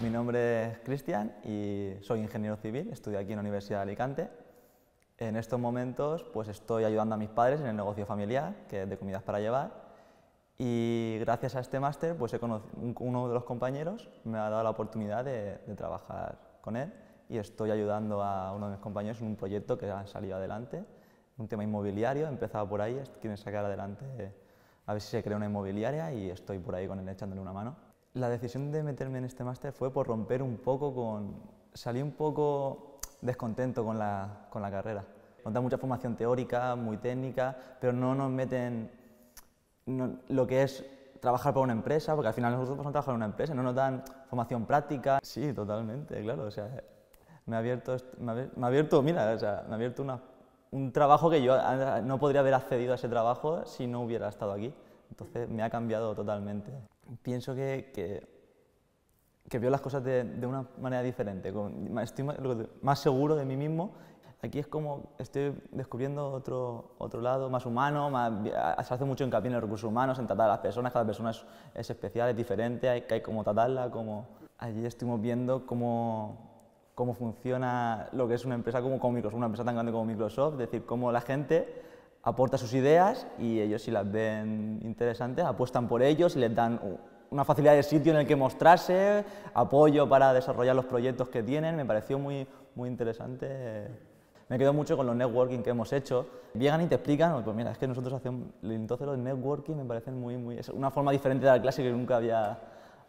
Mi nombre es Cristian y soy ingeniero civil, estudio aquí en la Universidad de Alicante. En estos momentos pues estoy ayudando a mis padres en el negocio familiar, que es de comidas para llevar, y gracias a este máster pues he uno de los compañeros me ha dado la oportunidad de, trabajar con él y estoy ayudando a uno de mis compañeros en un proyecto que ha salido adelante, un tema inmobiliario, he empezado por ahí, quieren sacar adelante a ver si se crea una inmobiliaria y estoy por ahí con él echándole una mano la decisión de meterme en este máster fue por romper un poco con... Salí un poco descontento con la, carrera. Nos mucha formación teórica, muy técnica, pero no nos meten lo que es trabajar para una empresa, porque al final nosotros vamos a trabajar en una empresa, no nos dan formación práctica. Sí, totalmente, claro. O sea, me ha abierto, me ha abierto mira, me ha abierto un trabajo que yo ah, no podría haber accedido a ese trabajo si no hubiera estado aquí. Entonces me ha cambiado totalmente pienso que, que, que veo las cosas de, de una manera diferente. estoy más, seguro de mí mismo. Aquí es como estoy descubriendo otro, otro lado más humano, se hace mucho hincapié en los recursos humanos, en tratar a las personas, cada persona es, especial, es diferente, hay, hay como tratarla, como... Allí estuvimos viendo cómo, cómo funciona lo que es una empresa como, como Microsoft, una empresa tan grande como Microsoft, es decir, cómo la gente aporta sus ideas y ellos si las ven interesantes apuestan por ellos y les dan una facilidad de sitio en el que mostrarse, apoyo para desarrollar los proyectos que tienen, me pareció muy, muy interesante. Me quedo mucho con los networking que hemos hecho. Llegan y te explican, pues mira, es que nosotros hacemos, entonces los networking me parecen muy, muy, es una forma diferente de la clase que nunca había,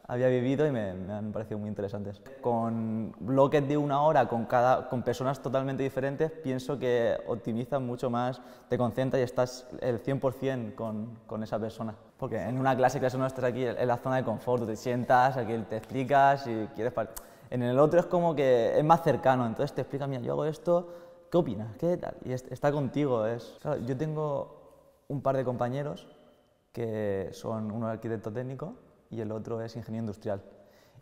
había vivido y me, han parecido muy interesantes. Con bloques de una hora, con, cada, con personas totalmente diferentes, pienso que optimizas mucho más, te concentras y estás el 100% con, con, esa persona. Porque en una clase, clase no estás aquí en la zona de confort, te sientas, aquí te explicas y quieres... En el otro es como que es más cercano, entonces te explica, mira, yo hago esto, ¿qué opinas? ¿Qué tal? Y está contigo. Es... Claro, yo tengo un par de compañeros que son uno arquitecto técnico y el otro es ingeniero industrial.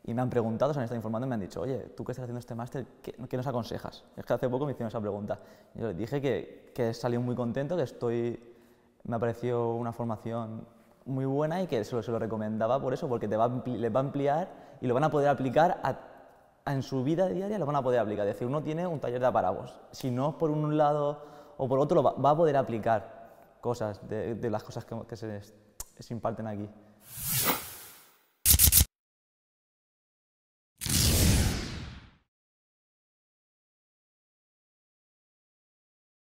Y me han preguntado, se han estado informando y me han dicho, oye, tú que estás haciendo este máster, ¿qué, nos aconsejas? Es que hace poco me hicieron esa pregunta. Yo les dije que, que muy contento, que estoy, me ha parecido una formación muy buena y que se lo, se lo recomendaba por eso, porque te va les va a ampliar y lo van a poder aplicar en su vida diaria, lo van a poder aplicar. Es decir, uno tiene un taller de aparatos, Si no por un lado o por otro, lo va, a poder aplicar cosas de, las cosas que, se, se imparten aquí.